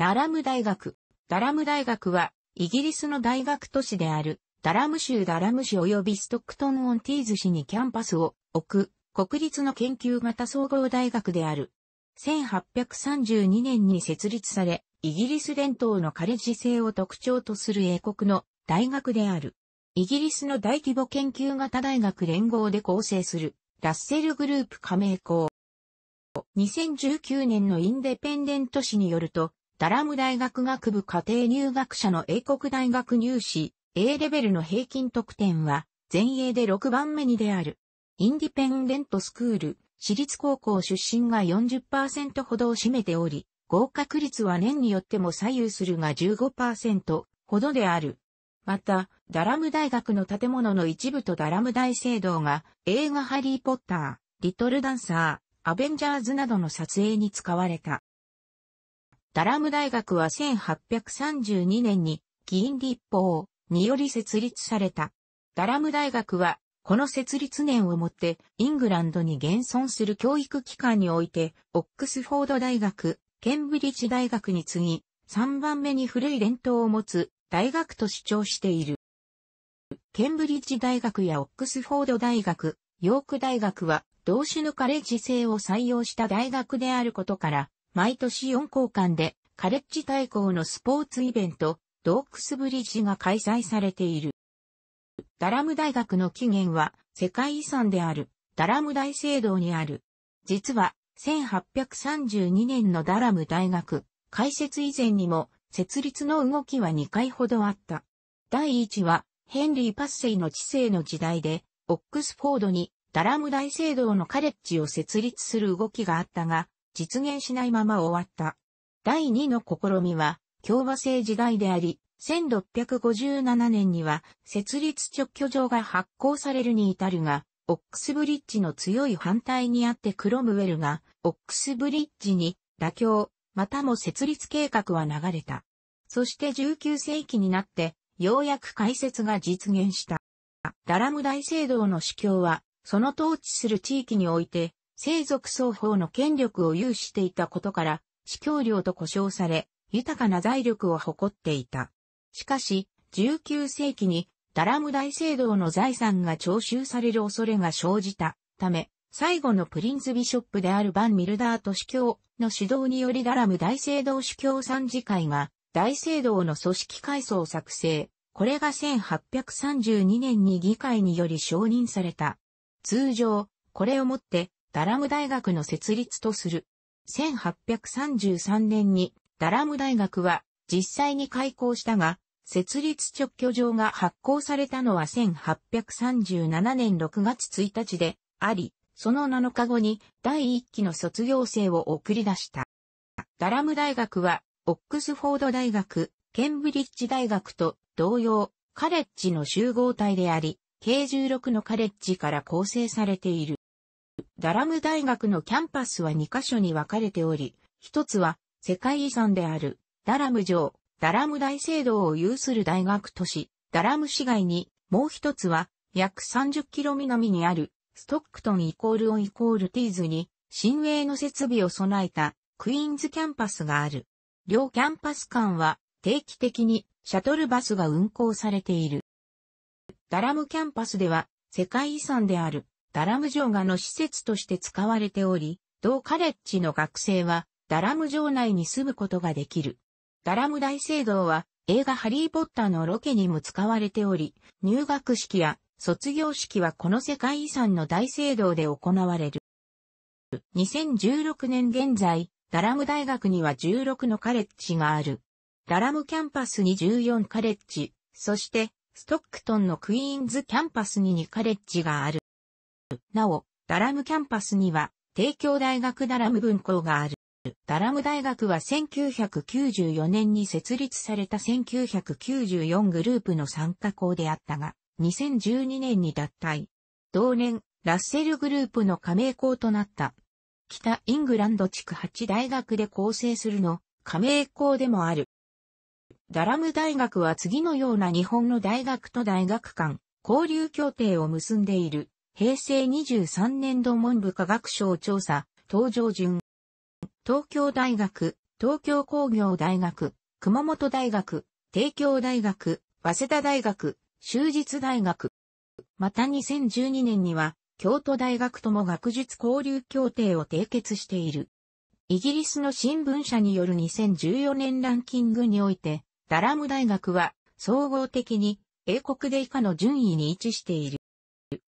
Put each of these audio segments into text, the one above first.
ダラム大学。ダラム大学は、イギリスの大学都市である、ダラム州ダラム市及びストックトンオンティーズ市にキャンパスを置く、国立の研究型総合大学である。1832年に設立され、イギリス伝統のカレッジ制を特徴とする英国の大学である。イギリスの大規模研究型大学連合で構成する、ラッセルグループ加盟校。2019年のインデペンデント誌によると、ダラム大学学部家庭入学者の英国大学入試 A レベルの平均得点は全英で6番目にである。インディペンデントスクール、私立高校出身が40%ほどを占めており、合格率は年によっても左右するが15%ほどである。また、ダラム大学の建物の一部とダラム大聖堂が映画ハリーポッター、リトルダンサー、アベンジャーズなどの撮影に使われた。ダラム大学は1832年に議員立法により設立された。ダラム大学は、この設立年をもって、イングランドに現存する教育機関において、オックスフォード大学、ケンブリッジ大学に次ぎ、3番目に古い伝統を持つ大学と主張している。ケンブリッジ大学やオックスフォード大学、ヨーク大学は、同種のカレッジ制を採用した大学であることから、毎年4校間でカレッジ対抗のスポーツイベント、ドークスブリッジが開催されている。ダラム大学の起源は世界遺産であるダラム大聖堂にある。実は1832年のダラム大学開設以前にも設立の動きは2回ほどあった。第1はヘンリー・パッセイの知性の時代でオックスフォードにダラム大聖堂のカレッジを設立する動きがあったが、実現しないまま終わった。第2の試みは、共和制時代であり、1657年には設立直居状が発行されるに至るが、オックスブリッジの強い反対にあってクロムウェルが、オックスブリッジに妥協、またも設立計画は流れた。そして19世紀になって、ようやく開設が実現した。ダラム大聖堂の司教は、その統治する地域において、生族双方の権力を有していたことから、司教領と呼称され、豊かな財力を誇っていた。しかし、19世紀にダラム大聖堂の財産が徴収される恐れが生じたため、最後のプリンズビショップであるバン・ミルダート司教の指導によりダラム大聖堂司教参事会が大聖堂の組織改装を作成。これが1832年に議会により承認された。通常、これをもってダラム大学の設立とする。1833年にダラム大学は実際に開校したが、設立直居状が発行されたのは1837年6月1日であり、その7日後に第1期の卒業生を送り出した。ダラム大学は、オックスフォード大学、ケンブリッジ大学と同様、カレッジの集合体であり、計16のカレッジから構成されている。ダラム大学のキャンパスは2カ所に分かれており、一つは世界遺産であるダラム城、ダラム大聖堂を有する大学都市、ダラム市街に、もう一つは約30キロ南にあるストックトンイコールオンイコールティーズに新鋭の設備を備えたクイーンズキャンパスがある。両キャンパス間は定期的にシャトルバスが運行されている。ダラムキャンパスでは世界遺産であるダラム城下の施設として使われており、同カレッジの学生は、ダラム城内に住むことができる。ダラム大聖堂は、映画ハリー・ポッターのロケにも使われており、入学式や卒業式はこの世界遺産の大聖堂で行われる。2016年現在、ダラム大学には16のカレッジがある。ダラムキャンパスに14カレッジ、そして、ストックトンのクイーンズキャンパスに2カレッジがある。なお、ダラムキャンパスには、帝京大学ダラム分校がある。ダラム大学は1994年に設立された1994グループの参加校であったが、2012年に脱退。同年、ラッセルグループの加盟校となった。北イングランド地区8大学で構成するの、加盟校でもある。ダラム大学は次のような日本の大学と大学間、交流協定を結んでいる。平成23年度文部科学省調査、登場順。東京大学、東京工業大学、熊本大学、帝京大学、早稲田大学、修実大学。また2012年には、京都大学とも学術交流協定を締結している。イギリスの新聞社による2014年ランキングにおいて、ダラム大学は総合的に英国で以下の順位に位置している。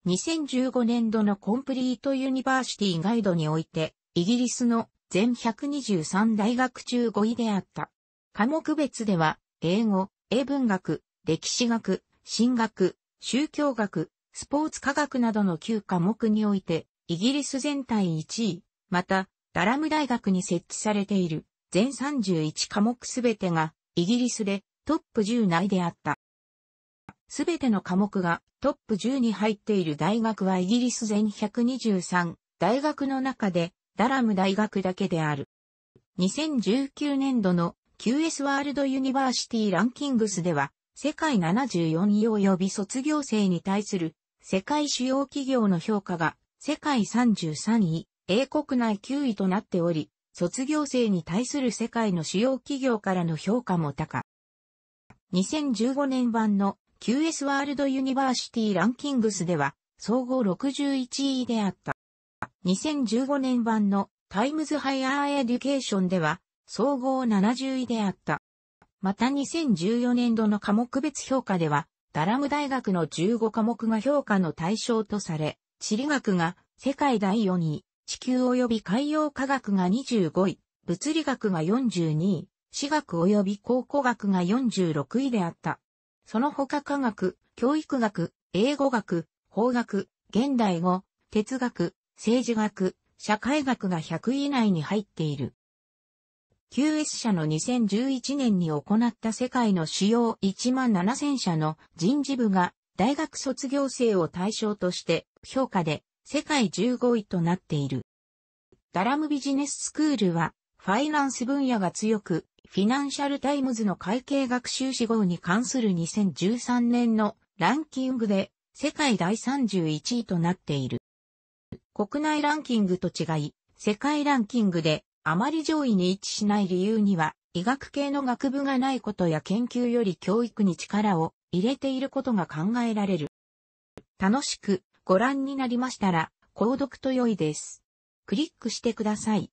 2015年度のコンプリートユニバーシティガイドにおいて、イギリスの全123大学中5位であった。科目別では、英語、英文学、歴史学、神学、宗教学、スポーツ科学などの9科目において、イギリス全体1位、また、ダラム大学に設置されている全31科目すべてがイギリスでトップ10内であった。すべての科目がトップ10に入っている大学はイギリス全123大学の中でダラム大学だけである。2019年度の QS ワールドユニバーシティランキングスでは世界74位及び卒業生に対する世界主要企業の評価が世界33位、英国内9位となっており、卒業生に対する世界の主要企業からの評価も高。2015年版の QS ワールドユニバーシティランキングスでは、総合61位であった。2015年版のタイムズハイアーエデュケーションでは、総合70位であった。また2014年度の科目別評価では、ダラム大学の15科目が評価の対象とされ、地理学が世界第4位、地球及び海洋科学が25位、物理学が42位、私学及び考古学が46位であった。その他科学、教育学、英語学、法学、現代語、哲学、政治学、社会学が100位以内に入っている。QS 社の2011年に行った世界の主要1万7000社の人事部が大学卒業生を対象として評価で世界15位となっている。ダラムビジネススクールはファイナンス分野が強く、フィナンシャルタイムズの会計学習志号に関する2013年のランキングで世界第31位となっている。国内ランキングと違い、世界ランキングであまり上位に位置しない理由には、医学系の学部がないことや研究より教育に力を入れていることが考えられる。楽しくご覧になりましたら、購読と良いです。クリックしてください。